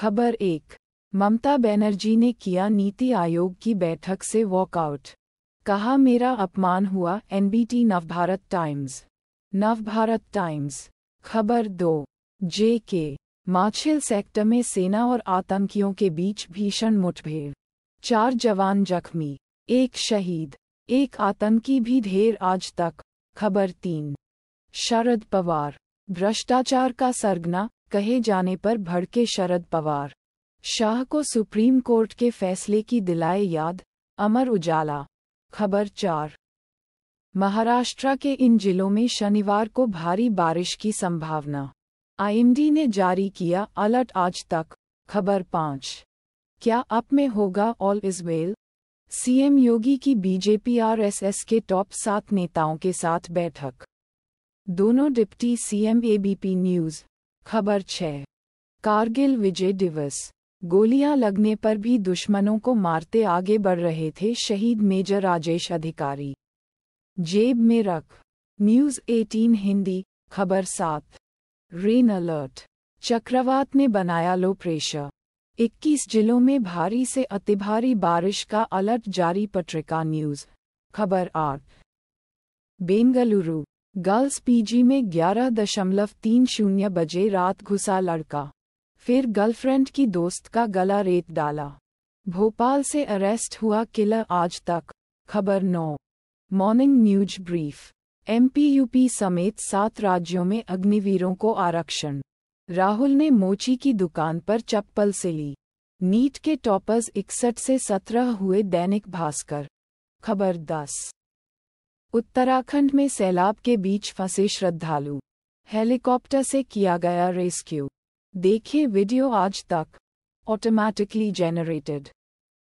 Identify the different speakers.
Speaker 1: खबर एक ममता बनर्जी ने किया नीति आयोग की बैठक से वॉकआउट कहा मेरा अपमान हुआ NBT Navbharat times Navbharat times खबर दो जे के माछिल सेक्टर में सेना और आतंकियों के बीच भीषण मुठभेड़ चार जवान जख्मी एक शहीद एक आतंकी भी ढेर आज तक खबर तीन शरद पवार भ्रष्टाचार का सरगना कहे जाने पर भड़के शरद पवार शाह को सुप्रीम कोर्ट के फैसले की दिलाए याद अमर उजाला खबर चार महाराष्ट्र के इन जिलों में शनिवार को भारी बारिश की संभावना आईएमडी ने जारी किया अलर्ट आज तक खबर पाँच क्या अप में होगा all is well CM Yogi की बीजेपी आरएसएस के टॉप सात नेताओं के साथ बैठक दोनों डिप्टी सीएम एबीपी न्यूज़ खबर छः कारगिल विजय दिवस गोलियां लगने पर भी दुश्मनों को मारते आगे बढ़ रहे थे शहीद मेजर राजेश अधिकारी जेब में रख न्यूज़ 18 हिंदी खबर सात रेन अलर्ट चक्रवात ने बनाया लो प्रेशर 21 जिलों में भारी से अति भारी बारिश का अलर्ट जारी पत्रिका न्यूज़ खबर आठ बेंगलुरु गर्ल्स पीजी में ग्यारह दशमलव तीन शून्य बजे रात घुसा लड़का फिर गर्लफ्रेंड की दोस्त का गला रेत डाला भोपाल से अरेस्ट हुआ किलर आज तक खबर नौ मॉर्निंग न्यूज ब्रीफ एमपीयूपी समेत सात राज्यों में अग्निवीरों को आरक्षण राहुल ने मोची की दुकान पर चप्पल से ली नीट के टॉपर्स इकसठ से सत्रह हुए दैनिक भास्कर खबर दस उत्तराखंड में सैलाब के बीच फंसे श्रद्धालु हेलीकॉप्टर से किया गया रेस्क्यू देखें वीडियो आज तक ऑटोमैटिकली जेनरेटेड